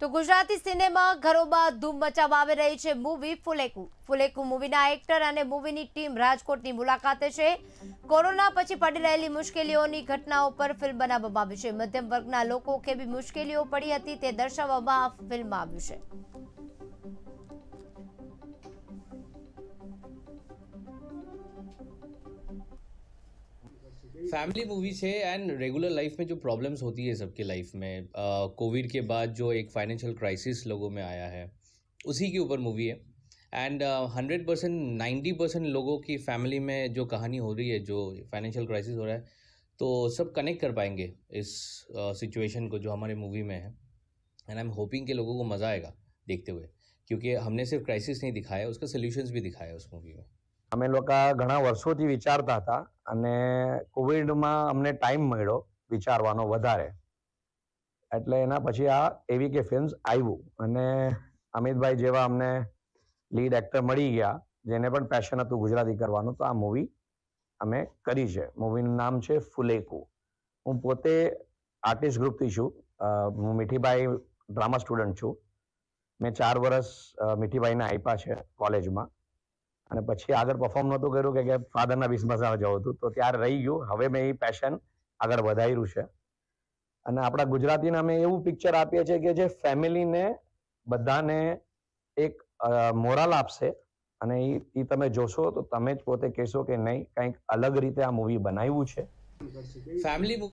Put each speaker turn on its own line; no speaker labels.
તો ગુજરાતી સિનેમા ઘરોમાં ધૂમ મચાવવા આવી રહી છે મૂવી ફુલેકુ ફુલેકુ મૂવીના એક્ટર અને મૂવીની ટીમ રાજકોટની મુલાકાતે છે કોરોના પછી પડી રહેલી મુશ્કેલીઓની ઘટનાઓ પર ફિલ્મ બનાવવામાં આવી છે મધ્યમ વર્ગના લોકો કેવી મુશ્કેલીઓ પડી હતી તે દર્શાવવામાં આ ફિલ્મમાં આવ્યું છે
फैमिली मूवीज है एंड रेगुलर लाइफ में जो प्रॉब्लम्स होती है सबके लाइफ में कोविड के बाद जो एक फाइनेंशियल क्राइसिस लोगों में आया है उसी के ऊपर मूवी है and hundred percent ninety percent लोगों की फैमिली में जो कहानी हो रही है जो फाइनेंशियल क्राइसिस हो रहा है तो सब कनेक्ट कर पाएंगे इस सिचुएशन uh, को जो हमारे मूवी में है एंड आई एम होपिंग के लोगों को मज़ा आएगा देखते हुए क्योंकि हमने सिर्फ क्राइसिस नहीं दिखाया उसका सोल्यूशंस भी दिखाया उस मूवी में
અમે લોકો ઘણા વર્ષોથી વિચારતા હતા અને કોવિડમાં અમને ટાઈમ મળ્યો વિચારવાનો વધારે એટલે એના પછી આ એવી કે ફિલ્મ્સ આવ્યું અને અમિતભાઈ જેવા અમને લીડ એક્ટર મળી ગયા જેને પણ પેશન હતું ગુજરાતી કરવાનું તો આ મૂવી અમે કરી છે મૂવીનું નામ છે ફુલેકુ હું પોતે આર્ટિસ્ટ ગ્રુપથી છું હું મીઠીભાઈ ડ્રામા સ્ટુડન્ટ છું મેં ચાર વર્ષ મીઠીભાઈને આપ્યા છે કોલેજમાં અને પછી આગળ પરફોર્મ નહોતું કર્યું કે ફાધરના બિઝનેસમાં જવું હતું તો ત્યારે રહી ગયું હવે મેં એ પેશન આગળ વધાર્યું છે અને આપણા ગુજરાતીના અમે એવું પિક્ચર આપીએ છીએ કે જે ફેમિલીને બધાને એક મોરાલ આપશે અને એ તમે જોશો તો તમે જ પોતે કહેશો કે નહીં કંઈક અલગ રીતે આ મૂવી બનાવ્યું છે
ફેમિલી